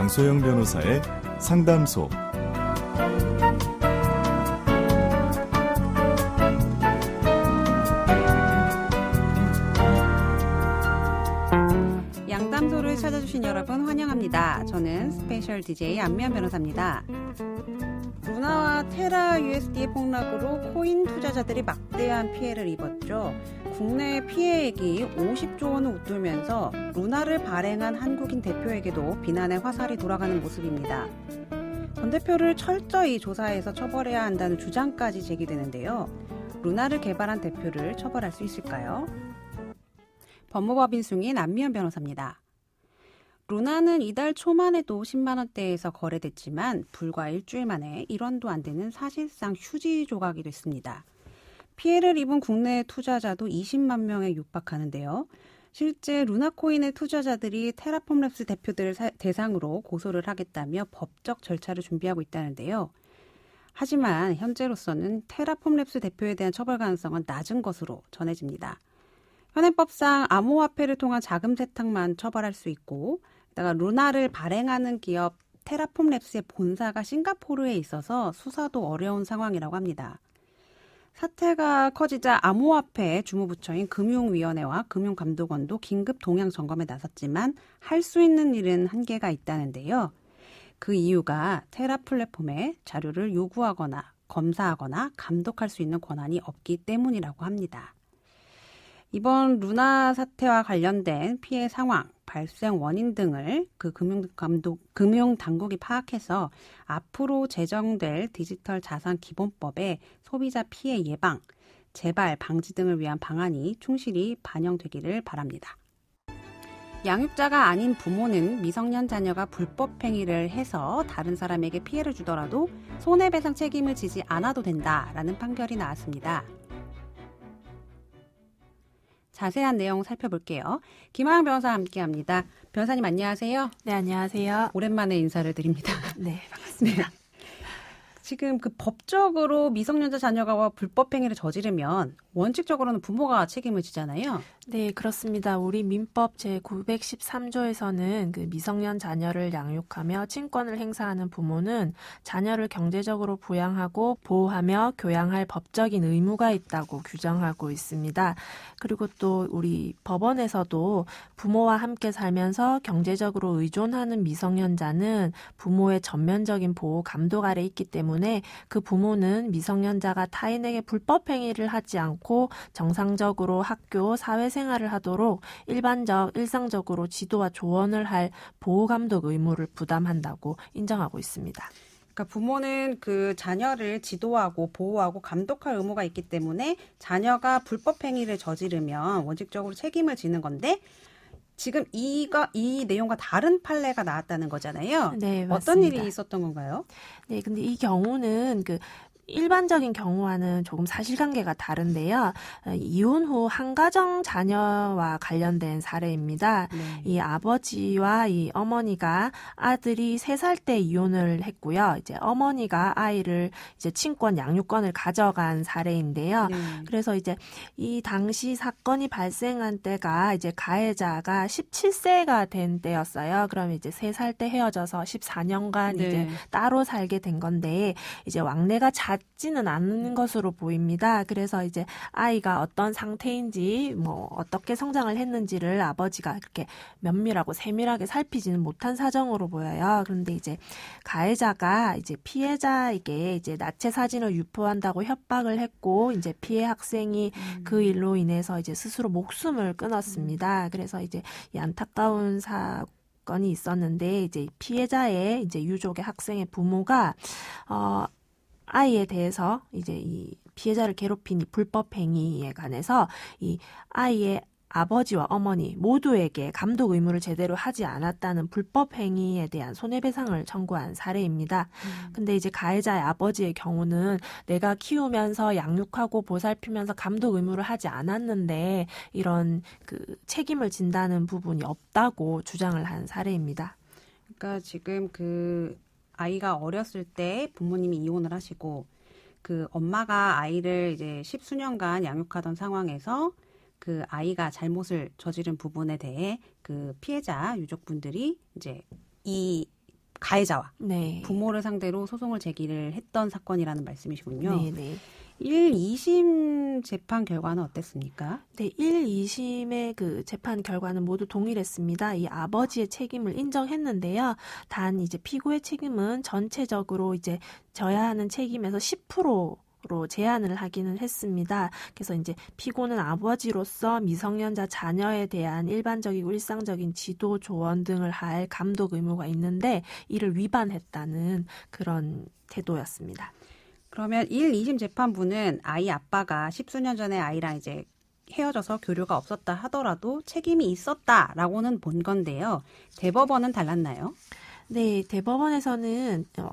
양소영 변호사의 상담소 양담소를 찾아주신 여러분 환영합니다. 저는 스페셜 DJ 안면 변호사입니다. 루나와 테라 USD의 폭락으로 코인 투자자들이 막대한 피해를 입었죠. 국내 피해액이 50조 원을 웃돌면서 루나를 발행한 한국인 대표에게도 비난의 화살이 돌아가는 모습입니다. 전 대표를 철저히 조사해서 처벌해야 한다는 주장까지 제기되는데요. 루나를 개발한 대표를 처벌할 수 있을까요? 법무법인 승인 안미연 변호사입니다. 루나는 이달 초만 에도 10만 원대에서 거래됐지만 불과 일주일 만에 1원도 안 되는 사실상 휴지 조각이 됐습니다. 피해를 입은 국내 투자자도 20만 명에 육박하는데요. 실제 루나코인의 투자자들이 테라폼랩스 대표들을 대상으로 고소를 하겠다며 법적 절차를 준비하고 있다는데요. 하지만 현재로서는 테라폼랩스 대표에 대한 처벌 가능성은 낮은 것으로 전해집니다. 현행법상 암호화폐를 통한 자금 세탁만 처벌할 수 있고 게다가 루나를 발행하는 기업 테라폼랩스의 본사가 싱가포르에 있어서 수사도 어려운 상황이라고 합니다. 사태가 커지자 암호화폐 주무부처인 금융위원회와 금융감독원도 긴급 동향 점검에 나섰지만 할 수 있는 일은 한계가 있다는데요. 그 이유가 테라 플랫폼에 자료를 요구하거나 검사하거나 감독할 수 있는 권한이 없기 때문이라고 합니다. 이번 루나 사태와 관련된 피해 상황, 발생 원인 등을 그 금융감독 금융당국이 파악해서 앞으로 제정될 디지털 자산 기본법에 소비자 피해 예방, 재발 방지 등을 위한 방안이 충실히 반영되기를 바랍니다. 양육자가 아닌 부모는 미성년 자녀가 불법 행위를 해서 다른 사람에게 피해를 주더라도 손해배상 책임을 지지 않아도 된다라는 판결이 나왔습니다. 자세한 내용 살펴볼게요. 김하영 변호사와 함께합니다. 변호사님 안녕하세요. 네, 안녕하세요. 오랜만에 인사를 드립니다. 네, 반갑습니다. 네. 지금 그 법적으로 미성년자 자녀가 불법 행위를 저지르면 원칙적으로는 부모가 책임을 지잖아요. 네, 그렇습니다. 우리 민법 제913조에서는 그 미성년 자녀를 양육하며 친권을 행사하는 부모는 자녀를 경제적으로 부양하고 보호하며 교양할 법적인 의무가 있다고 규정하고 있습니다. 그리고 또 우리 법원에서도 부모와 함께 살면서 경제적으로 의존하는 미성년자는 부모의 전면적인 보호 감독 아래 있기 때문에 때문에 그 부모는 미성년자가 타인에게 불법 행위를 하지 않고 정상적으로 학교, 사회생활을 하도록 일반적, 일상적으로 지도와 조언을 할 보호감독 의무를 부담한다고 인정하고 있습니다. 그러니까 부모는 그 자녀를 지도하고 보호하고 감독할 의무가 있기 때문에 자녀가 불법 행위를 저지르면 원칙적으로 책임을 지는 건데 지금 이거이 내용과 다른 판례가 나왔다는 거잖아요. 네, 맞습니다. 어떤 일이 있었던 건가요? 네, 근데 이 경우는 그 일반적인 경우와는 조금 사실관계가 다른데요. 어, 이혼 후 한가정 자녀와 관련된 사례입니다. 네. 이 아버지와 이 어머니가 아들이 3살때 이혼을 했고요. 이제 어머니가 아이를 이제 친권 양육권을 가져간 사례인데요. 네. 그래서 이제 이 당시 사건이 발생한 때가 이제 가해자가 17세가 된 때였어요. 그럼 이제 3살때 헤어져서 14년간 네. 이제 따로 살게 된 건데 이제 왕래가 잦 작지는 않은 네. 것으로 보입니다. 그래서 이제 아이가 어떤 상태인지 뭐 어떻게 성장을 했는지를 아버지가 이렇게 면밀하고 세밀하게 살피지는 못한 사정으로 보여요. 그런데 이제 가해자가 이제 피해자에게 이제 나체 사진을 유포한다고 협박을 했고 이제 피해 학생이 음. 그 일로 인해서 이제 스스로 목숨을 끊었습니다. 음. 그래서 이제 이 안타까운 사 건이 있었는데 이제 피해자의 이제 유족의 학생의 부모가 어 아이에 대해서 이제 이 피해자를 괴롭힌 이 불법 행위에 관해서 이 아이의 아버지와 어머니 모두에게 감독 의무를 제대로 하지 않았다는 불법 행위에 대한 손해배상을 청구한 사례입니다. 음. 근데 이제 가해자의 아버지의 경우는 내가 키우면서 양육하고 보살피면서 감독 의무를 하지 않았는데 이런 그 책임을 진다는 부분이 없다고 주장을 한 사례입니다. 그러니까 지금 그 아이가 어렸을 때 부모님이 이혼을 하시고 그 엄마가 아이를 이제 십수년간 양육하던 상황에서 그 아이가 잘못을 저지른 부분에 대해 그 피해자 유족분들이 이제 이 가해자와 네. 부모를 상대로 소송을 제기를 했던 사건이라는 말씀이시군요. 네, 네. 1, 2심 재판 결과는 어땠습니까? 네, 1, 2심의 그 재판 결과는 모두 동일했습니다. 이 아버지의 책임을 인정했는데요. 단 이제 피고의 책임은 전체적으로 이제 져야 하는 책임에서 10%로 제한을 하기는 했습니다. 그래서 이제 피고는 아버지로서 미성년자 자녀에 대한 일반적이고 일상적인 지도 조언 등을 할 감독 의무가 있는데 이를 위반했다는 그런 태도였습니다. 그러면 1, 2심 재판부는 아이 아빠가 십수년 전에 아이랑 이제 헤어져서 교류가 없었다 하더라도 책임이 있었다라고는 본 건데요. 대법원은 달랐나요? 네, 대법원에서는 어,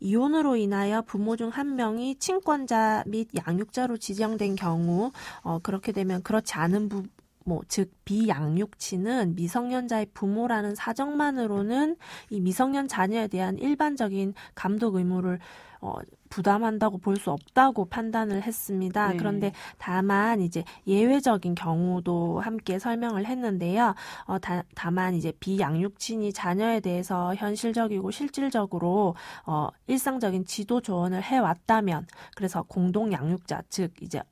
이혼으로 인하여 부모 중 한 명이 친권자 및 양육자로 지정된 경우 어, 그렇게 되면 그렇지 않은 부, 뭐, 즉, 비양육치는 미성년자의 부모라는 사정만으로는 이 미성년 자녀에 대한 일반적인 감독 의무를 어, 부담한다고 볼 수 없다고 판단을 했습니다. 네. 그런데 다만 이제 예외적인 경우도 함께 설명을 했는데요. 어, 다, 다만 이제 비양육친이 자녀에 대해서 현실적이고 실질적으로 어, 일상적인 지도 조언을 해왔다면 그래서 공동 양육자 즉 이제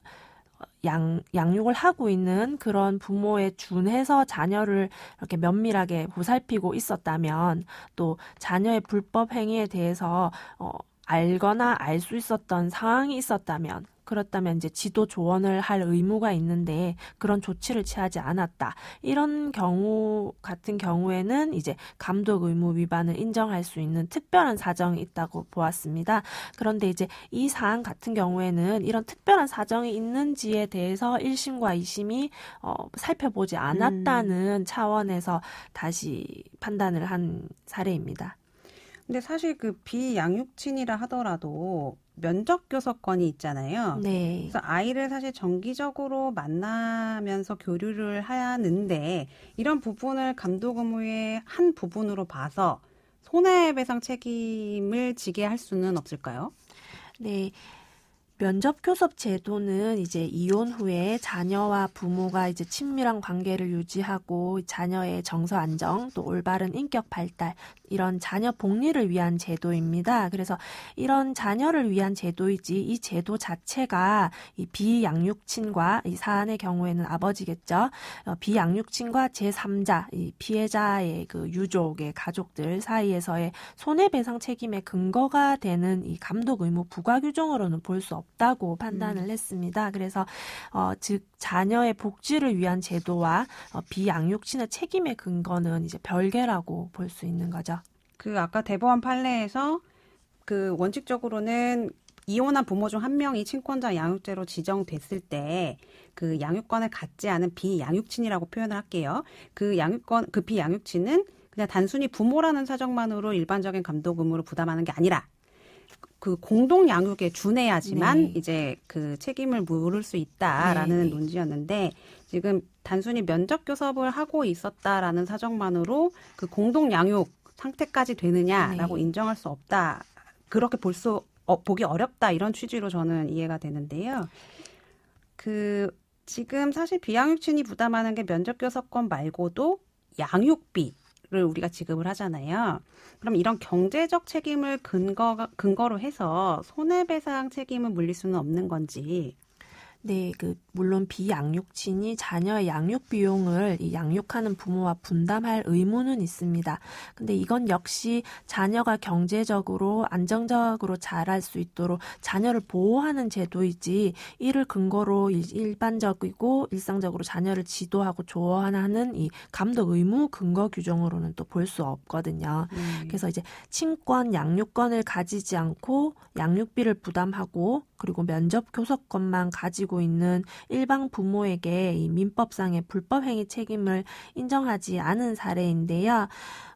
양, 양육을 하고 있는 그런 부모에 준해서 자녀를 이렇게 면밀하게 보살피고 있었다면 또 자녀의 불법 행위에 대해서 어, 알거나 알 수 있었던 상황이 있었다면 그렇다면 이제 지도 조언을 할 의무가 있는데 그런 조치를 취하지 않았다. 이런 경우 같은 경우에는 이제 감독 의무 위반을 인정할 수 있는 특별한 사정이 있다고 보았습니다. 그런데 이제 이 사안 같은 경우에는 이런 특별한 사정이 있는지에 대해서 1심과 2심이 어, 살펴보지 않았다는 음. 차원에서 다시 판단을 한 사례입니다. 근데 사실 그 비양육친이라 하더라도 면접 교섭권이 있잖아요. 네. 그래서 아이를 사실 정기적으로 만나면서 교류를 해야 하는데 이런 부분을 감독 의무의 한 부분으로 봐서 손해배상 책임을 지게 할 수는 없을까요? 네. 면접 교섭 제도는 이제 이혼 후에 자녀와 부모가 이제 친밀한 관계를 유지하고 자녀의 정서 안정 또 올바른 인격 발달 이런 자녀 복리를 위한 제도입니다. 그래서 이런 자녀를 위한 제도이지 이 제도 자체가 이 비양육친과 이 사안의 경우에는 아버지겠죠. 어, 비양육친과 제3자 이 피해자의 그 유족의 가족들 사이에서의 손해배상 책임의 근거가 되는 이 감독 의무 부과 규정으로는 볼 수 없. 없다고 음. 판단을 음. 했습니다. 그래서 어, 즉 자녀의 복지를 위한 제도와 어, 비양육친의 책임의 근거는 이제 별개라고 볼 수 있는 거죠. 그 아까 대법원 판례에서 그 원칙적으로는 이혼한 부모 중 한 명이 친권자 양육제로 지정됐을 때 그 양육권을 갖지 않은 비양육친이라고 표현을 할게요. 그 양육권 그 비양육친은 그냥 단순히 부모라는 사정만으로 일반적인 감독 의무를 부담하는 게 아니라 그 공동 양육에 준해야지만 네. 이제 그 책임을 물을 수 있다라는 네. 논지였는데 지금 단순히 면접 교섭을 하고 있었다라는 사정만으로 그 공동 양육 상태까지 되느냐라고 네. 인정할 수 없다 그렇게 볼수 어, 보기 어렵다 이런 취지로 저는 이해가 되는데요. 그 지금 사실 비양육친이 부담하는 게 면접 교섭권 말고도 양육비 를 우리가 지급을 하잖아요. 그럼 이런 경제적 책임을 근거, 근거로 해서 손해배상 책임을 물릴 수는 없는 건지 네, 그 물론 비양육친이 자녀의 양육 비용을 이 양육하는 부모와 분담할 의무는 있습니다. 근데 이건 역시 자녀가 경제적으로 안정적으로 자랄 수 있도록 자녀를 보호하는 제도이지 이를 근거로 일반적이고 일상적으로 자녀를 지도하고 조언하는 이 감독 의무 근거 규정으로는 또 볼 수 없거든요. 음. 그래서 이제 친권 양육권을 가지지 않고 양육비를 부담하고 그리고 면접 교섭권만 가지고 있는 일방 부모에게 이 민법상의 불법행위 책임을 인정하지 않은 사례인데요.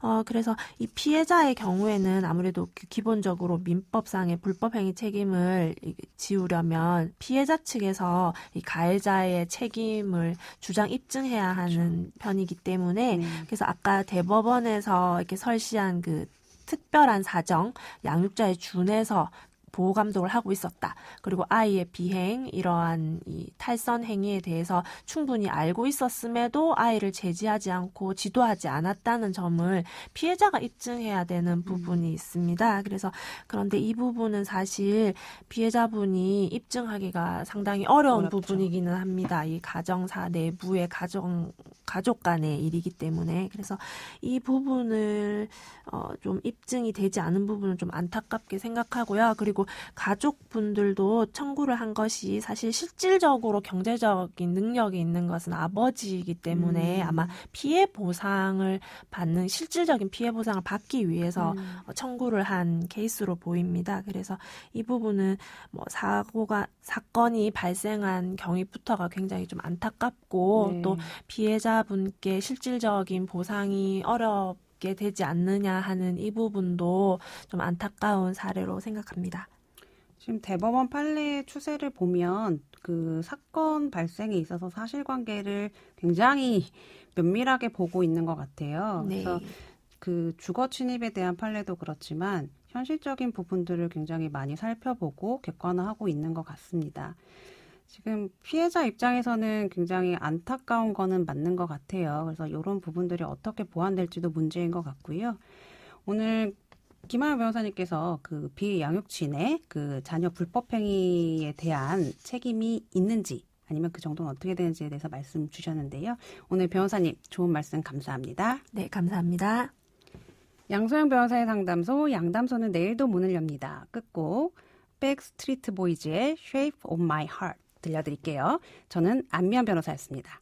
어, 그래서 이 피해자의 경우에는 아무래도 기본적으로 민법상의 불법행위 책임을 지우려면 피해자 측에서 이 가해자의 책임을 주장 입증해야 하는 그렇죠. 편이기 때문에 네. 그래서 아까 대법원에서 이렇게 설시한 그 특별한 사정, 양육자의 준에서 보호 감독을 하고 있었다. 그리고 아이의 비행 이러한 이 탈선 행위에 대해서 충분히 알고 있었음에도 아이를 제지하지 않고 지도하지 않았다는 점을 피해자가 입증해야 되는 음. 부분이 있습니다. 그래서 그런데 이 부분은 사실 피해자분이 입증하기가 상당히 어려운 어렵죠. 부분이기는 합니다. 이 가정사 내부의 가정 가족 간의 일이기 때문에 그래서 이 부분을 어, 좀 입증이 되지 않은 부분은 좀 안타깝게 생각하고요. 그리고 그리고 가족분들도 청구를 한 것이 사실 실질적으로 경제적인 능력이 있는 것은 아버지이기 때문에 음. 아마 피해 보상을 받는 실질적인 피해 보상을 받기 위해서 음. 어, 청구를 한 케이스로 보입니다. 그래서 이 부분은 뭐 사고가 사건이 발생한 경위부터가 굉장히 좀 안타깝고 네. 또 피해자분께 실질적인 보상이 어렵 있게 되지 않느냐 하는 이 부분도 좀 안타까운 사례로 생각합니다. 지금 대법원 판례의 추세를 보면 그 사건 발생에 있어서 사실관계를 굉장히 면밀하게 보고 있는 것 같아요. 네. 그래서 그 주거 침입에 대한 판례도 그렇지만 현실적인 부분들을 굉장히 많이 살펴보고 객관화하고 있는 것 같습니다. 지금 피해자 입장에서는 굉장히 안타까운 거는 맞는 것 같아요. 그래서 이런 부분들이 어떻게 보완될지도 문제인 것 같고요. 오늘 김하영 변호사님께서 그 비양육친의 그 자녀 불법행위에 대한 책임이 있는지 아니면 그 정도는 어떻게 되는지에 대해서 말씀 주셨는데요. 오늘 변호사님 좋은 말씀 감사합니다. 네, 감사합니다. 양소영 변호사의 상담소 양담소는 내일도 문을 엽니다. 끝곡 백스트리트 보이즈의 Shape of My Heart. 들려드릴게요. 저는 안면 변호사였습니다.